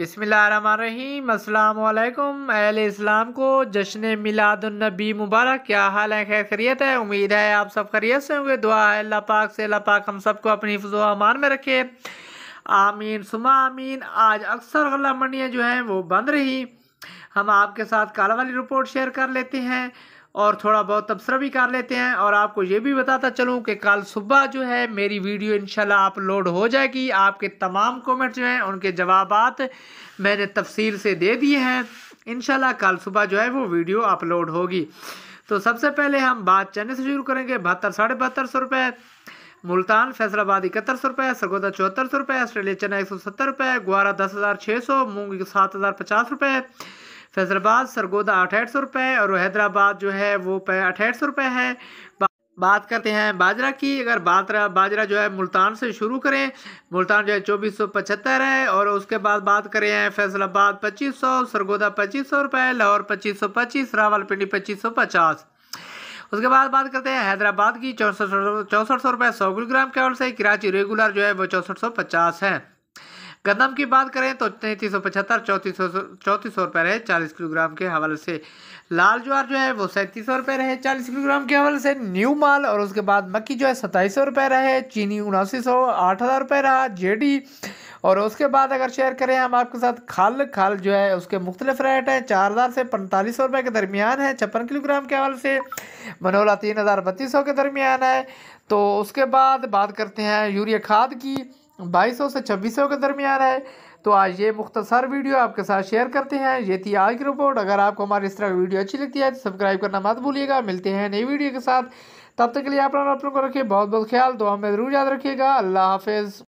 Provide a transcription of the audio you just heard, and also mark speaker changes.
Speaker 1: बिसमीम अल्लाम इस्लाम को जश्न मिलादुलनबी मुबारक क्या हाल है खैर है उम्मीद है आप सब खरीत से होंगे दुआ है अल्लाह पाक से अल्लाह पाक हम सबको अपनी फजो अमान में रखे आमीन सुमा आमीन आज अक्सर गला मंडियाँ जो हैं वो बंद रही हम आपके साथ काला वाली रिपोर्ट शेयर कर लेते हैं और थोड़ा बहुत तबसरा भी कर लेते हैं और आपको ये भी बताता चलूँ कि कल सुबह जो है मेरी वीडियो इनशाला अपलोड हो जाएगी आपके तमाम कॉमेंट जो हैं उनके जवाब मैंने तफसील से दे दिए हैं इन कल सुबह जो है वो वीडियो अपलोड होगी तो सबसे पहले हम बात चने से शुरू करेंगे बहत्तर साढ़े बहत्तर सौ रुपये मुल्तान फैसलाबाद इकहत्तर सौ रुपये सरगोदा चौहत्तर सौ रुपये आस्ट्रेलिया चना एक सौ सत्तर रुपये ग्वारा दस हज़ार छः सौ मूंग सात हज़ार पचास रुपये फैजराबाद सरगोदा अठहठ सौ रुपये और हैदराबाद जो है वो अठाठ सौ रुपये है बात करते हैं बाजरा की अगर बाजरा बाजरा जो है मुल्तान से शुरू करें मुल्तान जो है चौबीस सौ पचहत्तर है और उसके बाद बात करें हैं फैसलाबाद पच्चीस सौ सरगोदा पच्चीस सौ रुपये लाहौर पच्चीस सौ पच्चीस रावलपिंडी पच्चीस सौ पचास उसके बाद बात करते हैं हैदराबाद की चौंसठ सौ चौंसठ सौ रुपये सौ किलोग्राम के से कराची रेगुलर जो है वो चौंसठ सौ पचास है गंदम की बात करें तो तैंतीस सौ पचहत्तर चौंतीस सौ चौंतीस सौ रुपये रहे चालीस किलोग्राम के हवाले से लाल ज्वार जो है वो सैंतीस सौ रुपये रहे चालीस किलोग्राम के हवाले से न्यू माल और उसके बाद मक्की जो है सत्ताईस सौ रुपये रहे चीनी उनासी सौ आठ हज़ार रुपये रहा जेडी और उसके बाद अगर शेयर करें हम आपके साथ खाल खाल जो है उसके मुख्तलिफ रेट हैं चार हज़ार से पैंतालीस सौ रुपये के दरमियान है छप्पन किलोग्राम के हवाले से मनोला तीन हज़ार बत्तीस सौ के दरमियान है तो उसके बाद बात करते हैं यूरिया खाद की बाईस से छब्बीस सौ के दरमियान है तो आज ये मुख्तसर वीडियो आपके साथ शेयर करते हैं ये थी आज की रिपोर्ट अगर आपको हमारी इस तरह की वीडियो अच्छी लगती है तो सब्सक्राइब करना मत भूलिएगा मिलते हैं नई वीडियो के साथ तब तक के लिए आप अपनों को रखिए बहुत बहुत ख्याल तो हमें ज़रूर याद रखिएगा अल्लाह हाफिज़